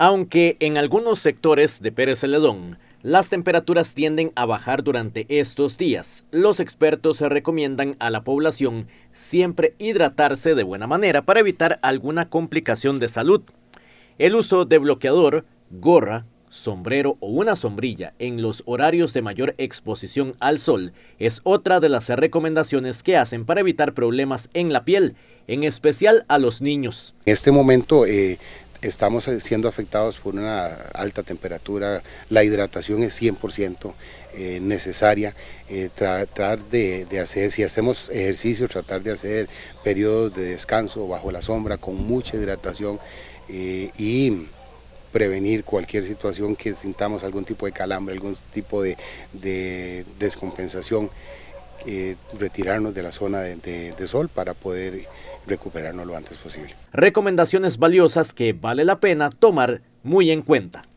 Aunque en algunos sectores de Pérez Celedón, las temperaturas tienden a bajar durante estos días. Los expertos recomiendan a la población siempre hidratarse de buena manera para evitar alguna complicación de salud. El uso de bloqueador, gorra, sombrero o una sombrilla en los horarios de mayor exposición al sol es otra de las recomendaciones que hacen para evitar problemas en la piel, en especial a los niños. En este momento eh, estamos eh, siendo afectados por una alta temperatura, la hidratación es 100% eh, necesaria, eh, tratar de, hacer, si hacemos ejercicio, tratar de hacer periodos de descanso bajo la sombra con mucha hidratación y prevenir cualquier situación que sintamos algún tipo de calambre, algún tipo de descompensación retirarnos de la zona de sol para poder recuperarnos lo antes posible. Recomendaciones valiosas que vale la pena tomar muy en cuenta.